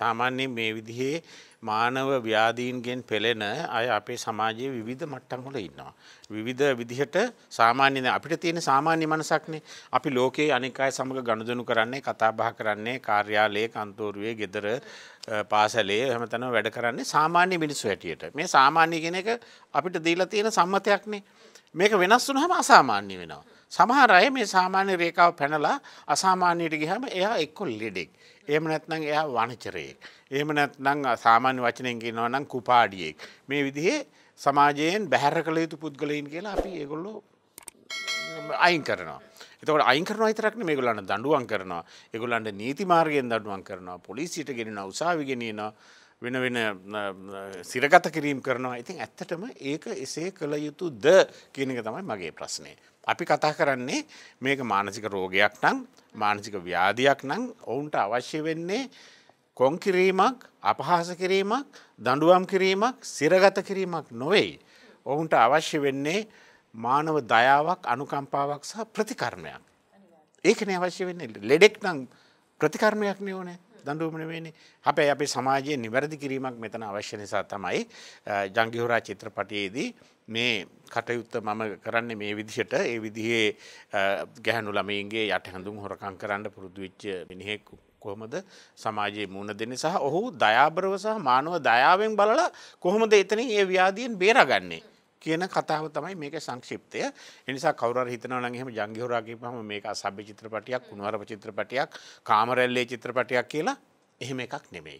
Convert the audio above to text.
සාමාන්‍යයෙන් මේ විදිහේ මානව ව්‍යාධීන්ගෙන් පෙළෙන අය අපේ සමාජයේ විධ මට්ටංහොල ඉන්නවා. විවිධ විදිහට සාමාන්‍යන අපිට තියෙන සාමාන්‍ය මනසක්නේ අපි ලෝකයේ අනිකාය සමඟ ගණුදනු කරන්නේ කතාබහ කරන්නේ කාර්යාලයේ කන්තෝරුවේ ගෙදර පාසලේ හැමතන වැඩ කරන්නේ සාමාන්‍ය මිනිස්සු හැටියට මේ සාමාන්‍ය කෙන එක අපිට දීලා තියෙන සම්මතයක්නේ මේක වෙනස් වුනහම අසාමාන්‍ය වෙනවා. සමහර අය මේ සාමාන්‍ය රේකාව පැනලා අසාමාන්‍යයට ගිහම එයා එක්කොල් ලෙඩෙක්. එහෙම නැත්නම් එයා වනචරයෙක්. එහෙම නැත්නම් සාමාන්‍ය වචනයෙන් කියනවා නම් කුපාඩියෙක්. මේ විදිහේ සමාජයෙන් බැහැර කළ යුතු පුද්ගලයින් කියලා අපි ඒගොල්ලෝ අයින් කරනවා. එතකට අයිකරන අතරක්න මේ ගොලන්න දඩුවන් කරනවා එගොලන්ට නීති මාර්ගයෙන් දඩුවන් කරනවා පොලිසිට ගෙනෙන උසාවිගෙනන වෙන වෙන සිරගත කිරීම් කරනවා ඉතින් ඇත්තටම ඒක එසේ කළ යුතු ද කියනක තමයි මගේ ප්‍රශ්නය. අපි කතා කරන්නේ මේක මානසික රෝගයක් නම් මානසික ව්‍යාධයක් නම් ඔවුන්ට අවශ්‍ය වෙන්නේ කොන් කිරීමක් අපහාස කිරීමක් දඩුවම් කිරීමක් සිරගත කිරීමක් නොවෙයි. ඔවුන්ට අවශ්‍ය වෙන්නේ මානව දයාවක් අනුකම්පාවක් සහ ප්‍රතිකර්මයක්. ඒකන අවශ්‍ය වෙන්න ලෙඩෙක් නම් ප්‍රතිකර්මයක් නියෝනේ දඩුවමන වෙන්නේ හැබැයි අපේ සමාජයේ නිවැරදි කිරීමක් මෙතන අවශ්‍ය නිසා තමයි ජංගිහෝරා චිත්‍රපටයේදී මේ කටයුත්ත මම කරන්න මේ විදිහට ඒ විදිහේ ගැහැනු ළමයින්ගේ යට හැඳුම් හොරකං කරන්න පුරුදු වෙච්ච මිනිහෙක් කොහොමද සමාජයේ මුණ දෙන සහ ඔහු දයාබරව සහ මානව දයාවෙන් බලලා කොහොමද එතන ඒ ව්‍යාධියෙන් බේරගන්නේ කියන කතාව තමයි මේක සංක්ෂිප්තය එනිසා කවර හිතනවලගේම ජංගිහෝරාගේ පහම මේක සබ්‍ය චිත්‍රපටයක් කුණුවරප චිත්‍රපටයක් කාමරැල්ලේ චිත්‍රපටයක් කියලා එහෙම එකක් නෙමෙයි.